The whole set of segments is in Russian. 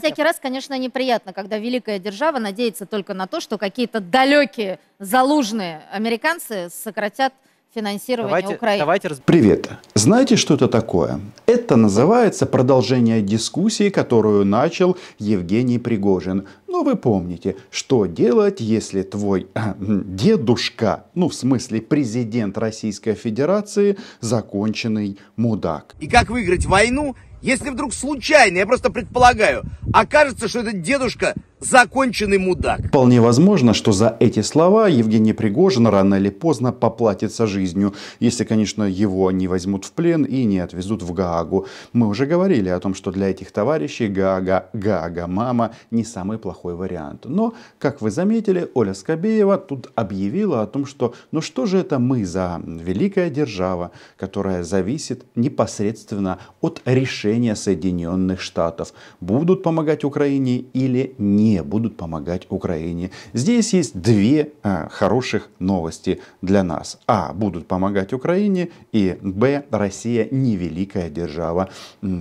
хотел. Всякий раз, конечно, неприятно, когда великая держава надеется только на то, что какие-то далекие, залужные американцы сократят финансирование давайте, Украины. Давайте разб... Привет. Знаете, что это такое? Это называется продолжение дискуссии, которую начал Евгений Пригожин. Но вы помните, что делать, если твой э, дедушка, ну в смысле президент Российской Федерации, законченный мудак. И как выиграть войну, если вдруг случайно, я просто предполагаю, окажется, что этот дедушка законченный мудак. Вполне возможно, что за эти слова Евгений Пригожин рано или поздно поплатится жизнью, если, конечно, его не возьмут в плен и не отвезут в Гаагу. Мы уже говорили о том, что для этих товарищей Гаага, Гаага мама не самый плохой вариант. Но, как вы заметили, Оля Скобеева тут объявила о том, что ну что же это мы за великая держава, которая зависит непосредственно от решения решения Соединенных Штатов. Будут помогать Украине или не будут помогать Украине. Здесь есть две а, хороших новости для нас. А. Будут помогать Украине. И Б. Россия не великая держава.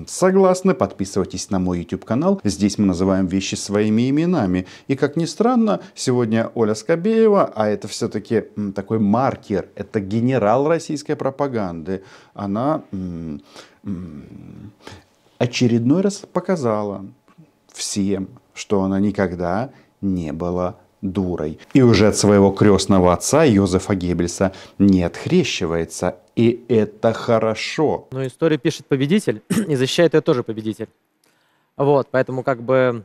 Согласны? Подписывайтесь на мой YouTube канал. Здесь мы называем вещи своими именами. И как ни странно, сегодня Оля Скобеева, а это все-таки такой маркер, это генерал российской пропаганды, она очередной раз показала всем, что она никогда не была дурой. И уже от своего крестного отца Йозефа Геббельса не отхрещивается. И это хорошо. Но историю пишет победитель, и защищает ее тоже победитель. Вот, поэтому как бы...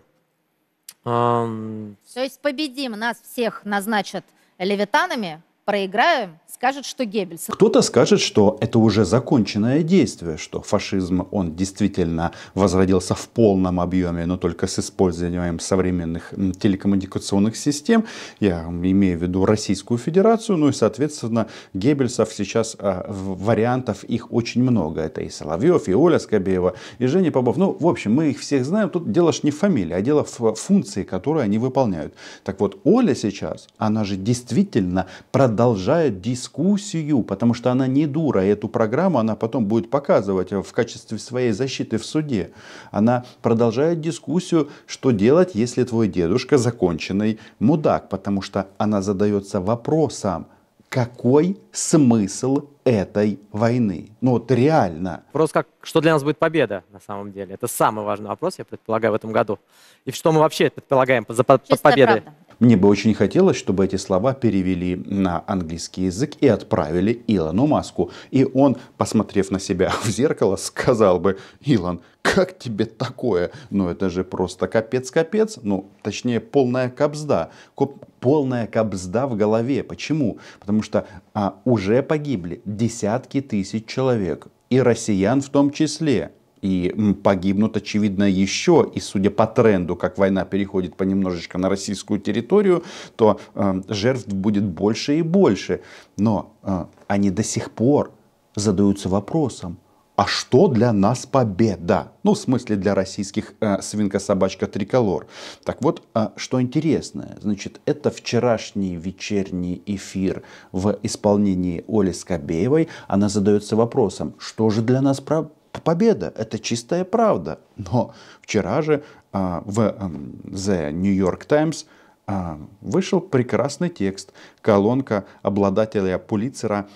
Эм... То есть победим, нас всех назначат левитанами, проиграем, скажет, что Геббельс. Кто-то скажет, что это уже законченное действие, что фашизм, он действительно возродился в полном объеме, но только с использованием современных телекоммуникационных систем. Я имею в виду Российскую Федерацию, ну и, соответственно, Геббельсов сейчас а, вариантов их очень много. Это и Соловьев, и Оля Скобеева, и Женя Попов. Ну, в общем, мы их всех знаем. Тут дело ж не в фамилии, а дело в функции, которую они выполняют. Так вот, Оля сейчас, она же действительно продолжает продолжает дискуссию, потому что она не дура. Эту программу она потом будет показывать в качестве своей защиты в суде. Она продолжает дискуссию, что делать, если твой дедушка законченный мудак, потому что она задается вопросом, какой смысл этой войны. Ну вот реально. Вопрос, как, что для нас будет победа на самом деле. Это самый важный вопрос, я предполагаю, в этом году. И что мы вообще предполагаем за, под, победой. Мне бы очень хотелось, чтобы эти слова перевели на английский язык и отправили Илону Маску. И он, посмотрев на себя в зеркало, сказал бы, Илон, как тебе такое? Ну это же просто капец-капец, ну точнее полная кобзда. Коп полная кобзда в голове. Почему? Потому что а, уже погибли десятки тысяч человек, и россиян в том числе. И погибнут, очевидно, еще. И судя по тренду, как война переходит понемножечко на российскую территорию, то э, жертв будет больше и больше. Но э, они до сих пор задаются вопросом, а что для нас победа? Ну, в смысле для российских э, свинка-собачка-триколор. Так вот, э, что интересное, значит, это вчерашний вечерний эфир в исполнении Оли Скобеевой. Она задается вопросом, что же для нас про победа? Это чистая правда. Но вчера же э, в э, The New York Times э, вышел прекрасный текст, колонка обладателя Пулицера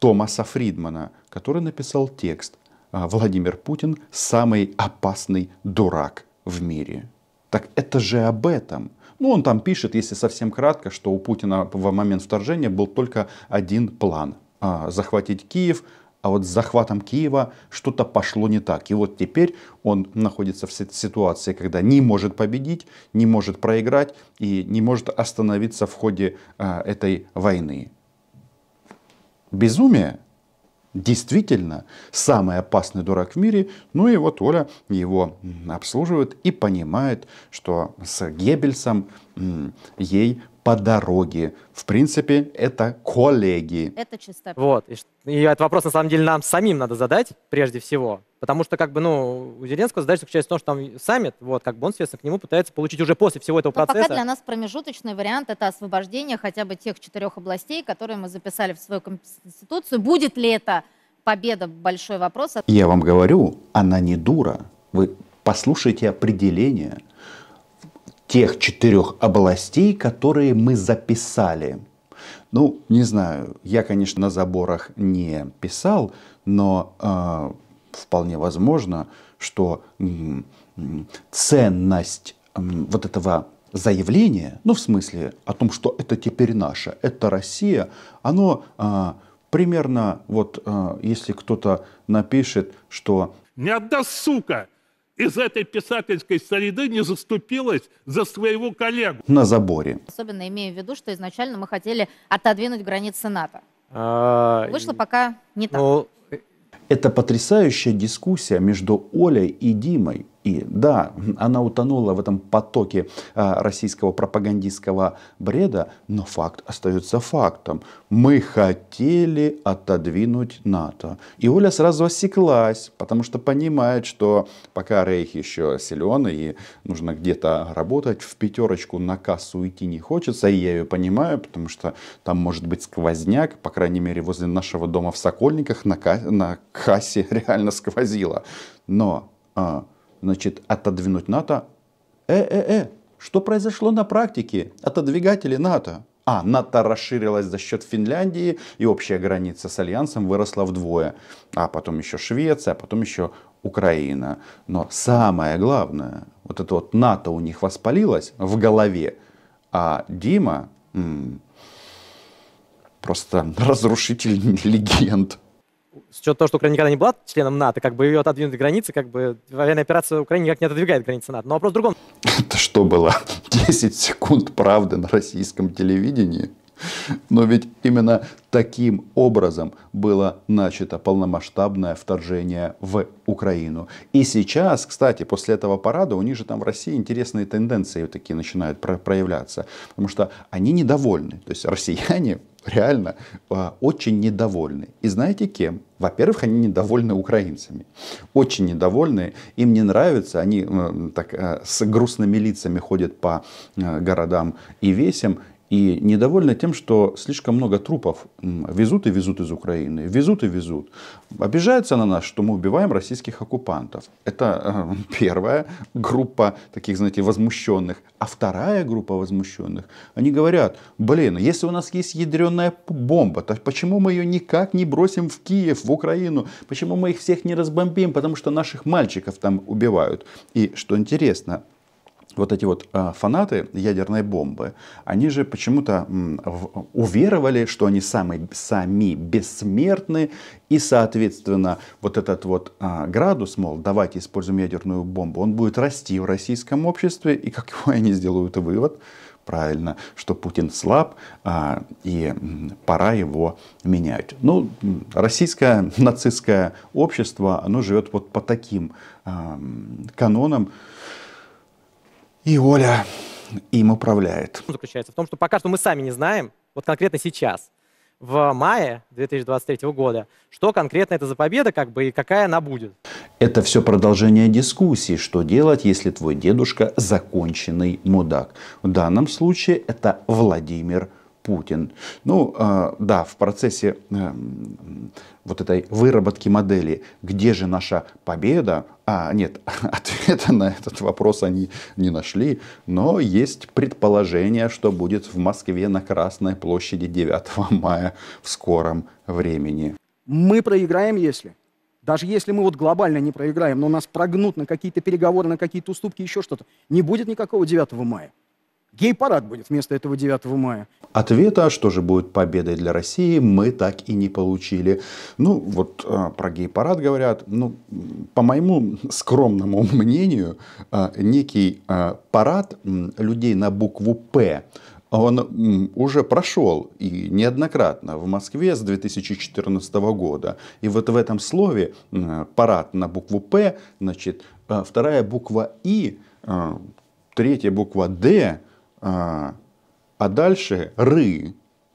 Томаса Фридмана, который написал текст «А, «Владимир Путин – самый опасный дурак в мире». Так это же об этом. Ну, он там пишет, если совсем кратко, что у Путина в момент вторжения был только один план – а, захватить Киев, а вот с захватом Киева что-то пошло не так. И вот теперь он находится в ситуации, когда не может победить, не может проиграть и не может остановиться в ходе а, этой войны безумие действительно самый опасный дурак в мире. Ну и вот Оля его обслуживает и понимает, что с Геббельсом ей по дороге. В принципе, это коллеги. Это чисто. Вот. И, и этот вопрос, на самом деле, нам самим надо задать, прежде всего. Потому что, как бы, ну, у Зеленского задача заключается в том, что там саммит, вот, как бы он, соответственно, к нему пытается получить уже после всего этого Но ну, процесса. пока для нас промежуточный вариант – это освобождение хотя бы тех четырех областей, которые мы записали в свою конституцию. Будет ли это победа – большой вопрос. Я вам говорю, она не дура. Вы послушайте определение – тех четырех областей, которые мы записали. Ну, не знаю, я, конечно, на заборах не писал, но э, вполне возможно, что э, ценность э, вот этого заявления, ну в смысле о том, что это теперь наша, это Россия, оно а, примерно вот а, если кто-то напишет, что не отдаст сука, из этой писательской среды не заступилась за своего коллегу. На заборе. Особенно имея в виду, что изначально мы хотели отодвинуть границы НАТО. А, Вышло пока не так. Ну... Это потрясающая дискуссия между Олей и Димой. И да, она утонула в этом потоке а, российского пропагандистского бреда, но факт остается фактом. Мы хотели отодвинуть НАТО. И Оля сразу осеклась, потому что понимает, что пока Рейх еще силен и нужно где-то работать, в пятерочку на кассу идти не хочется. И я ее понимаю, потому что там может быть сквозняк, по крайней мере возле нашего дома в Сокольниках на, ка- на кассе реально сквозило. Но... А, значит, отодвинуть НАТО. Э-э-э, что произошло на практике? Отодвигатели НАТО. А, НАТО расширилась за счет Финляндии, и общая граница с Альянсом выросла вдвое. А потом еще Швеция, а потом еще Украина. Но самое главное, вот это вот НАТО у них воспалилось в голове, а Дима м- просто разрушитель легенд с учетом того, что Украина никогда не была членом НАТО, как бы ее отодвинуть границы, как бы военная операция Украины никак не отодвигает границы НАТО. Но вопрос в другом. Это что было? 10 секунд правды на российском телевидении? Но ведь именно таким образом было начато полномасштабное вторжение в Украину. И сейчас, кстати, после этого парада у них же там в России интересные тенденции такие начинают проявляться. Потому что они недовольны. То есть россияне реально а, очень недовольны. И знаете кем? Во-первых, они недовольны украинцами. Очень недовольны, им не нравится, они так, э, с грустными лицами ходят по э, городам и весям и недовольны тем, что слишком много трупов везут и везут из Украины, везут и везут. Обижаются на нас, что мы убиваем российских оккупантов. Это э, первая группа таких, знаете, возмущенных. А вторая группа возмущенных, они говорят, блин, если у нас есть ядреная бомба, то почему мы ее никак не бросим в Киев, в Украину? Почему мы их всех не разбомбим? Потому что наших мальчиков там убивают. И что интересно, вот эти вот а, фанаты ядерной бомбы, они же почему-то уверовали, что они сами, сами бессмертны, и, соответственно, вот этот вот а, градус, мол, давайте используем ядерную бомбу, он будет расти в российском обществе, и как его они сделают вывод? правильно, что Путин слаб а, и пора его менять. Ну, российское нацистское общество, оно живет вот по таким а, канонам, и Оля им управляет. Заключается в том, что пока что мы сами не знаем, вот конкретно сейчас, в мае 2023 года, что конкретно это за победа, как бы и какая она будет. Это все продолжение дискуссии, что делать, если твой дедушка законченный мудак. В данном случае это Владимир Путин. Путин. Ну, а, да, в процессе эм, вот этой выработки модели, где же наша победа, а, нет, ответа на этот вопрос они не нашли, но есть предположение, что будет в Москве на Красной площади 9 мая в скором времени. Мы проиграем, если. Даже если мы вот глобально не проиграем, но нас прогнут на какие-то переговоры, на какие-то уступки, еще что-то, не будет никакого 9 мая. Гей-парад будет вместо этого 9 мая. Ответа, что же будет победой для России, мы так и не получили. Ну, вот э, про гей-парад говорят. Ну, по моему скромному мнению, э, некий э, парад э, людей на букву «П» он уже прошел и неоднократно в Москве с 2014 года. И вот в этом слове парад на букву «П», значит, вторая буква «И», третья буква «Д», а, а дальше ры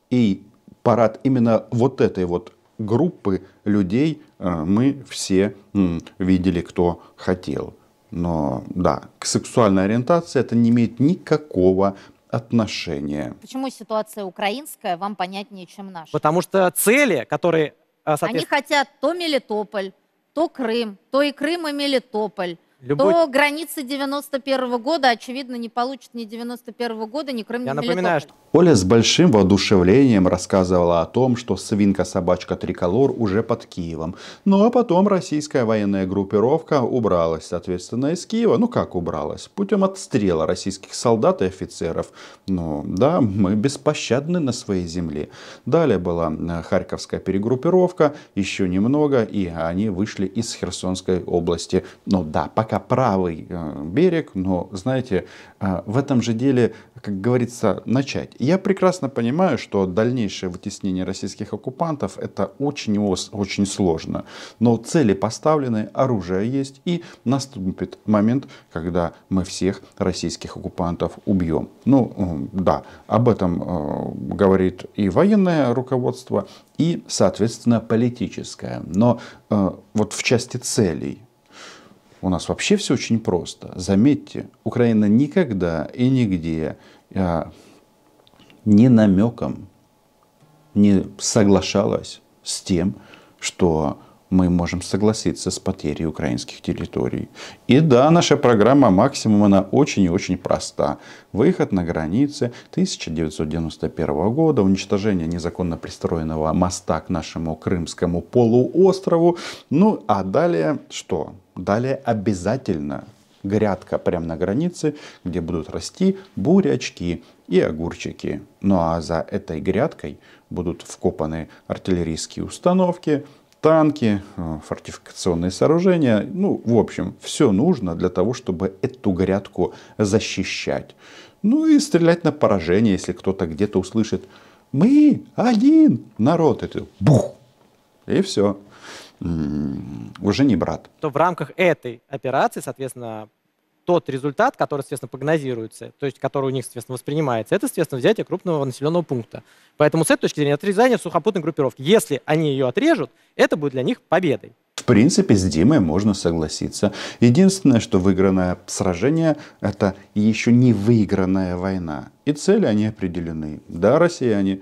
и парад именно вот этой вот группы людей а, мы все видели, кто хотел. Но да, к сексуальной ориентации это не имеет никакого отношения. Почему ситуация украинская вам понятнее, чем наша? Потому что цели, которые... Э, Соответственно... Они хотят то Мелитополь, то Крым, то и Крым, и Мелитополь. Любой... то границы 91 -го года, очевидно, не получат ни 91 -го года, ни кроме Я напоминаю, что Оля с большим воодушевлением рассказывала о том, что свинка-собачка Триколор уже под Киевом. Ну а потом российская военная группировка убралась, соответственно, из Киева. Ну как убралась? Путем отстрела российских солдат и офицеров. Ну да, мы беспощадны на своей земле. Далее была э, Харьковская перегруппировка, еще немного, и они вышли из Херсонской области. Ну да, пока правый э, берег, но знаете, э, в этом же деле, как говорится, начать я прекрасно понимаю, что дальнейшее вытеснение российских оккупантов это очень очень сложно. Но цели поставлены, оружие есть, и наступит момент, когда мы всех российских оккупантов убьем. Ну да, об этом э, говорит и военное руководство, и, соответственно, политическое. Но э, вот в части целей у нас вообще все очень просто. Заметьте, Украина никогда и нигде э, ни намеком не соглашалась с тем, что мы можем согласиться с потерей украинских территорий. И да, наша программа «Максимум» она очень и очень проста. Выход на границы 1991 года, уничтожение незаконно пристроенного моста к нашему крымскому полуострову. Ну а далее что? Далее обязательно грядка прямо на границе, где будут расти бурячки и огурчики. Ну а за этой грядкой будут вкопаны артиллерийские установки, танки, э, фортификационные сооружения. Ну, в общем, все нужно для того, чтобы эту грядку защищать. Ну и стрелять на поражение, если кто-то где-то услышит «Мы один народ!» И ты «Бух!» И все. М-м, уже не брат. То в рамках этой операции, соответственно, тот результат, который, соответственно, прогнозируется, то есть который у них, соответственно, воспринимается, это, соответственно, взятие крупного населенного пункта. Поэтому с этой точки зрения отрезание сухопутной группировки, если они ее отрежут, это будет для них победой. В принципе, с Димой можно согласиться. Единственное, что выигранное сражение – это еще не выигранная война. И цели они определены. Да, россияне,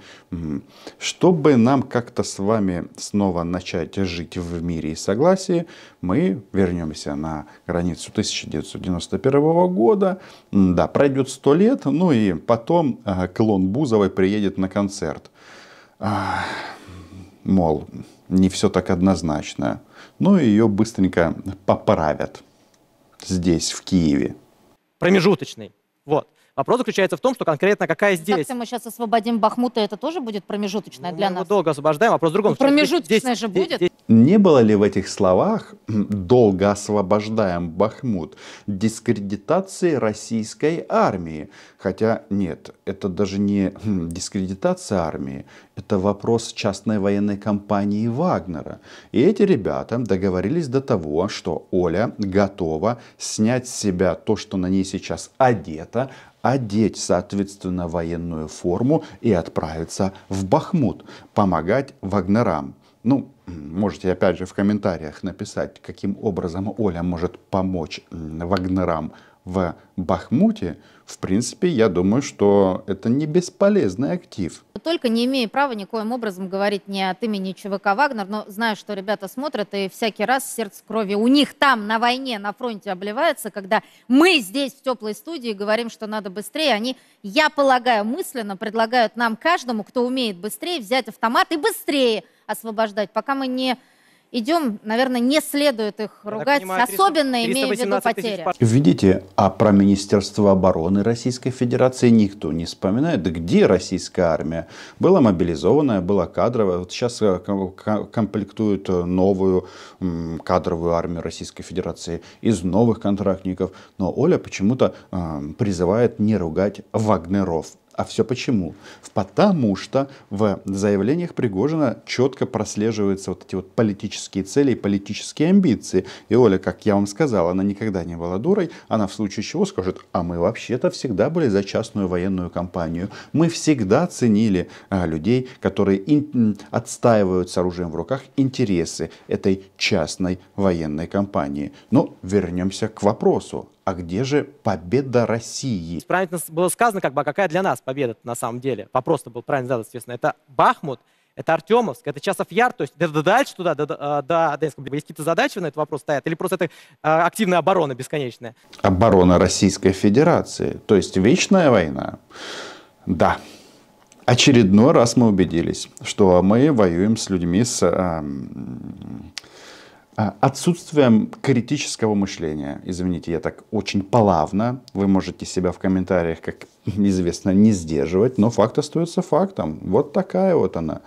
чтобы нам как-то с вами снова начать жить в мире и согласии, мы вернемся на границу 1991 года. Да, пройдет сто лет, ну и потом э, клон Бузовой приедет на концерт мол, не все так однозначно. Но ну, ее быстренько поправят здесь, в Киеве. Промежуточный. Вот. Вопрос заключается в том, что конкретно какая здесь... Как-то мы сейчас освободим Бахмута, это тоже будет промежуточное ну, для мы нас? Мы долго освобождаем, а вопрос в другом. Ну, промежуточное здесь, же здесь, будет? Здесь... Не было ли в этих словах «долго освобождаем Бахмут» дискредитации российской армии? Хотя нет, это даже не хм, дискредитация армии, это вопрос частной военной компании Вагнера. И эти ребята договорились до того, что Оля готова снять с себя то, что на ней сейчас одето, одеть, соответственно, военную форму и отправиться в Бахмут, помогать Вагнерам. Ну, можете опять же в комментариях написать, каким образом Оля может помочь Вагнерам в Бахмуте, в принципе, я думаю, что это не бесполезный актив. Только не имея права никоим образом говорить не от имени ЧВК «Вагнер», но знаю, что ребята смотрят, и всякий раз сердце крови у них там на войне, на фронте обливается, когда мы здесь в теплой студии говорим, что надо быстрее. Они, я полагаю, мысленно предлагают нам каждому, кто умеет быстрее, взять автомат и быстрее освобождать, пока мы не идем, наверное, не следует их ругать, понимаю, особенно имея в виду потери. Видите, а про Министерство обороны Российской Федерации никто не вспоминает. где российская армия? Была мобилизованная, была кадровая. Вот сейчас э, комплектуют э, новую кадровую армию Российской Федерации из новых контрактников. Но Оля почему-то э, призывает не ругать вагнеров. А все почему? Потому что в заявлениях Пригожина четко прослеживаются вот эти вот политические цели и политические амбиции. И Оля, как я вам сказал, она никогда не была дурой. Она в случае чего скажет, а мы вообще-то всегда были за частную военную кампанию. Мы всегда ценили а, людей, которые ин- отстаивают с оружием в руках интересы этой частной военной кампании. Но вернемся к вопросу а где же победа России? Правильно было сказано, как бы, а какая для нас победа на самом деле? Вопрос-то был правильно задан, естественно. Это Бахмут, это Артемовск, это Часов Яр, то есть да, да, дальше туда, до да, да, есть какие-то задачи на этот вопрос стоят, или просто это а, активная оборона бесконечная? Оборона Российской Федерации, то есть вечная война. Да, очередной раз мы убедились, что мы воюем с людьми с а, отсутствием критического мышления, извините, я так очень плавно, вы можете себя в комментариях, как известно, не сдерживать, но факт остается фактом. Вот такая вот она,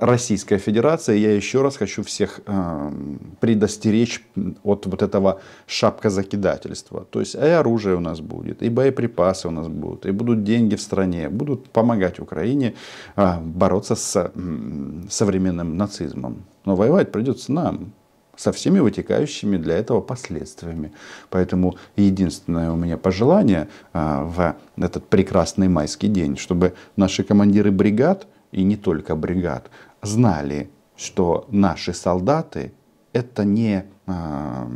Российская Федерация. Я еще раз хочу всех э, предостеречь от вот этого шапкозакидательства. То есть а и оружие у нас будет, и боеприпасы у нас будут, и будут деньги в стране, будут помогать Украине э, бороться с э, современным нацизмом. Но воевать придется нам, со всеми вытекающими для этого последствиями. Поэтому единственное у меня пожелание а, в этот прекрасный майский день, чтобы наши командиры бригад, и не только бригад, знали, что наши солдаты это не, а,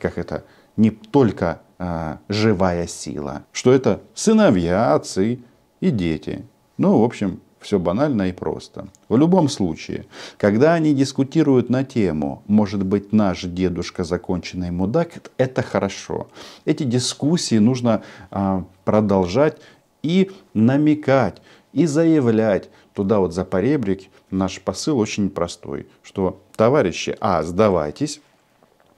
как это, не только а, живая сила, что это сыновья, отцы и дети. Ну, в общем, все банально и просто. В любом случае, когда они дискутируют на тему, может быть, наш дедушка законченный мудак, это хорошо. Эти дискуссии нужно а, продолжать и намекать, и заявлять. Туда вот за поребрик наш посыл очень простой, что товарищи, а, сдавайтесь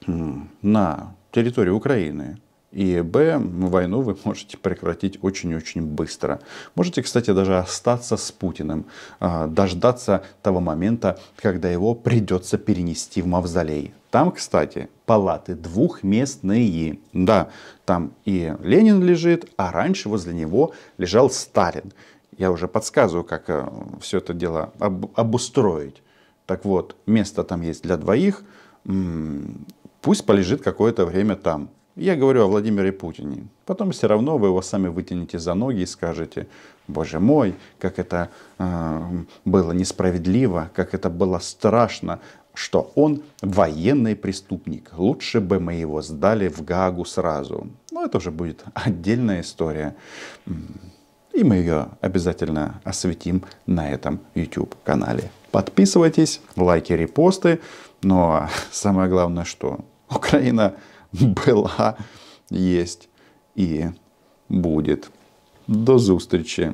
на территории Украины, и Б, ну, войну вы можете прекратить очень-очень быстро. Можете, кстати, даже остаться с Путиным, а, дождаться того момента, когда его придется перенести в мавзолей. Там, кстати, палаты двухместные. Да, там и Ленин лежит, а раньше возле него лежал Сталин. Я уже подсказываю, как э, все это дело об- обустроить. Так вот, место там есть для двоих. Пусть полежит какое-то время там я говорю о Владимире Путине. Потом все равно вы его сами вытянете за ноги и скажете, боже мой, как это э, было несправедливо, как это было страшно, что он военный преступник. Лучше бы мы его сдали в Гагу сразу. Но ну, это уже будет отдельная история. И мы ее обязательно осветим на этом YouTube-канале. Подписывайтесь, лайки, репосты. Но ну, а самое главное, что Украина Была, есть и будет. До зустрічі!